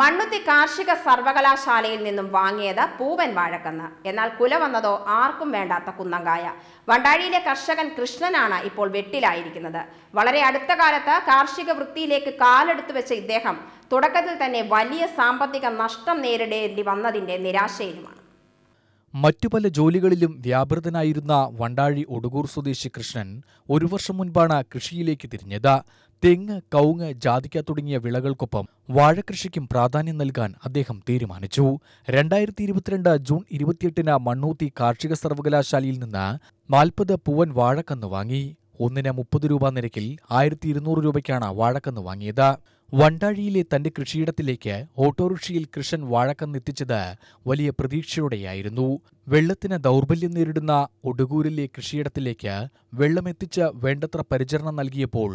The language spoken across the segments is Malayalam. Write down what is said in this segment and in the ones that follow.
മണ്ണുത്തി കാർഷിക സർവകലാശാലയിൽ നിന്നും വാങ്ങിയത് പൂവൻ വാഴക്കന്ന് എന്നാൽ കുല വന്നതോ ആർക്കും വേണ്ടാത്ത കുന്നങ്കായ വണ്ടാഴിയിലെ കർഷകൻ കൃഷ്ണനാണ് ഇപ്പോൾ വെട്ടിലായിരിക്കുന്നത് വളരെ അടുത്ത കാലത്ത് കാർഷിക വൃത്തിയിലേക്ക് കാലെടുത്തു വെച്ച ഇദ്ദേഹം തുടക്കത്തിൽ തന്നെ വലിയ സാമ്പത്തിക നഷ്ടം നേരിടേണ്ടി വന്നതിന്റെ നിരാശയിലുമാണ് മറ്റു പല ജോലികളിലും വ്യാപൃതനായിരുന്ന വണ്ടാഴി ഒടുകൂർ സ്വദേശി കൃഷ്ണൻ ഒരു വർഷം മുൻപാണ് കൃഷിയിലേക്ക് തിരിഞ്ഞത് തെങ്ങ് കൗങ്ങ് ജാതിക്ക തുടങ്ങിയ വിളകൾക്കൊപ്പം വാഴകൃഷിക്കും പ്രാധാന്യം നൽകാൻ അദ്ദേഹം തീരുമാനിച്ചു രണ്ടായിരത്തി ഇരുപത്തിരണ്ട് ജൂൺ ഇരുപത്തിയെട്ടിന് മണ്ണൂത്തി കാർഷിക സർവകലാശാലയിൽ നിന്ന് നാൽപ്പത് പൂവൻ വാഴക്കന്ന് വാങ്ങി ഒന്നിന് മുപ്പത് രൂപ നിരക്കിൽ ആയിരത്തി ഇരുന്നൂറ് രൂപയ്ക്കാണ് വാഴക്കന്ന് വാങ്ങിയത് വണ്ടാഴിയിലെ തന്റെ കൃഷിയിടത്തിലേക്ക് ഓട്ടോറിക്ഷയിൽ കൃഷൻ വാഴക്കന്നെത്തിച്ചത് വലിയ പ്രതീക്ഷയോടെയായിരുന്നു വെള്ളത്തിന് ദൗർബല്യം നേരിടുന്ന ഒടുകൂരിലെ കൃഷിയിടത്തിലേക്ക് വെള്ളമെത്തിച്ച് വേണ്ടത്ര പരിചരണം നൽകിയപ്പോൾ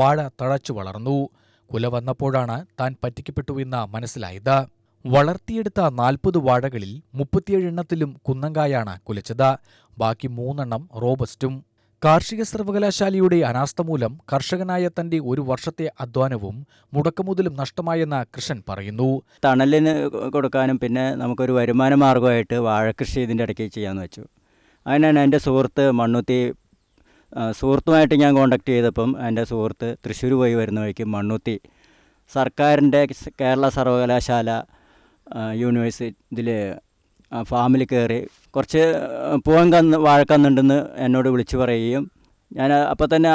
വാഴ തഴച്ചു വളർന്നു കുല വന്നപ്പോഴാണ് താൻ പറ്റിക്കപ്പെട്ടുവെന്ന് മനസ്സിലായത് വളർത്തിയെടുത്ത നാൽപ്പത് വാഴകളിൽ മുപ്പത്തിയേഴെണ്ണത്തിലും എണ്ണത്തിലും കുന്നങ്കായാണ് കുലച്ചത് ബാക്കി മൂന്നെണ്ണം റോബസ്റ്റും കാർഷിക സർവകലാശാലയുടെ അനാസ്ഥ മൂലം കർഷകനായ തന്റെ ഒരു വർഷത്തെ അധ്വാനവും മുടക്കമുതലും നഷ്ടമായെന്ന കൃഷ്ണൻ പറയുന്നു തണലിന് കൊടുക്കാനും പിന്നെ നമുക്കൊരു വരുമാന മാർഗമായിട്ട് വാഴക്കൃഷി ഇതിൻ്റെ ഇടയ്ക്ക് ചെയ്യാമെന്ന് വെച്ചു അതിനാണ് എൻ്റെ സുഹൃത്ത് മണ്ണുത്തി സുഹൃത്തുമായിട്ട് ഞാൻ കോണ്ടാക്ട് ചെയ്തപ്പം എൻ്റെ സുഹൃത്ത് തൃശ്ശൂർ പോയി വരുന്ന വഴിക്ക് മണ്ണുത്തി സർക്കാരിൻ്റെ കേരള സർവകലാശാല യൂണിവേഴ്സിറ്റി ഇതിൽ ഫാമിൽ കയറി കുറച്ച് പൂവൻ കന്ന് വാഴക്കന്നുണ്ടെന്ന് എന്നോട് വിളിച്ചു പറയുകയും ഞാൻ അപ്പം തന്നെ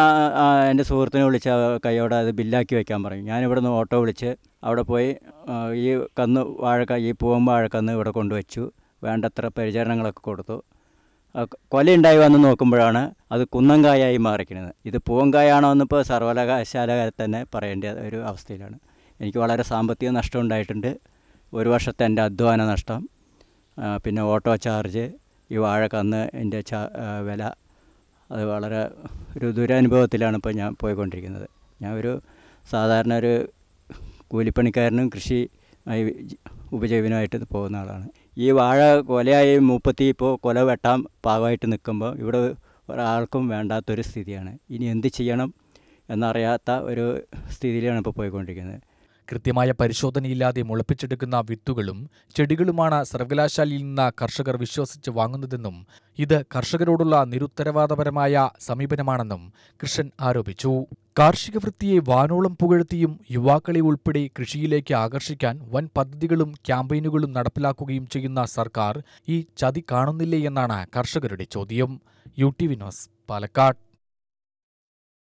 എൻ്റെ സുഹൃത്തിനെ വിളിച്ച് കൈയോടെ അത് ബില്ലാക്കി വെക്കാൻ പറയും ഞാനിവിടെ നിന്ന് ഓട്ടോ വിളിച്ച് അവിടെ പോയി ഈ കന്ന് വാഴക്ക ഈ പൂവൻ വാഴക്കന്ന് ഇവിടെ കൊണ്ടുവച്ചു വേണ്ടത്ര പരിചരണങ്ങളൊക്കെ കൊടുത്തു കൊലയുണ്ടായി വന്ന് നോക്കുമ്പോഴാണ് അത് കുന്നങ്കായായി മാറിക്കുന്നത് ഇത് പൂവങ്കായാണോ എന്നിപ്പോൾ സർവകലാശാല തന്നെ പറയേണ്ട ഒരു അവസ്ഥയിലാണ് എനിക്ക് വളരെ സാമ്പത്തിക നഷ്ടം ഉണ്ടായിട്ടുണ്ട് ഒരു വർഷത്തെ എൻ്റെ അധ്വാന നഷ്ടം പിന്നെ ഓട്ടോ ചാർജ് ഈ എൻ്റെ ചാ വില അത് വളരെ ഒരു ദുരനുഭവത്തിലാണ് ഇപ്പോൾ ഞാൻ പോയിക്കൊണ്ടിരിക്കുന്നത് ഞാൻ ഒരു സാധാരണ ഒരു കൂലിപ്പണിക്കാരനും കൃഷി ആയി ഉപജീവനമായിട്ട് പോകുന്ന ആളാണ് ഈ വാഴ കൊലയായി മുപ്പത്തി ഇപ്പോൾ കൊല വെട്ടാൻ പാകമായിട്ട് നിൽക്കുമ്പോൾ ഇവിടെ ഒരാൾക്കും വേണ്ടാത്തൊരു സ്ഥിതിയാണ് ഇനി എന്ത് ചെയ്യണം എന്നറിയാത്ത ഒരു സ്ഥിതിയിലാണ് ഇപ്പോൾ പോയിക്കൊണ്ടിരിക്കുന്നത് കൃത്യമായ പരിശോധനയില്ലാതെ മുളപ്പിച്ചെടുക്കുന്ന വിത്തുകളും ചെടികളുമാണ് സർവകലാശാലയിൽ നിന്ന് കർഷകർ വിശ്വസിച്ച് വാങ്ങുന്നതെന്നും ഇത് കർഷകരോടുള്ള നിരുത്തരവാദപരമായ സമീപനമാണെന്നും കൃഷ്ണൻ ആരോപിച്ചു കാർഷിക വൃത്തിയെ വാനോളം പുകഴ്ത്തിയും യുവാക്കളെ ഉൾപ്പെടെ കൃഷിയിലേക്ക് ആകർഷിക്കാൻ വൻ പദ്ധതികളും ക്യാമ്പയിനുകളും നടപ്പിലാക്കുകയും ചെയ്യുന്ന സർക്കാർ ഈ ചതി കാണുന്നില്ലേ എന്നാണ് കർഷകരുടെ ചോദ്യം യു ടി വിനോസ് പാലക്കാട്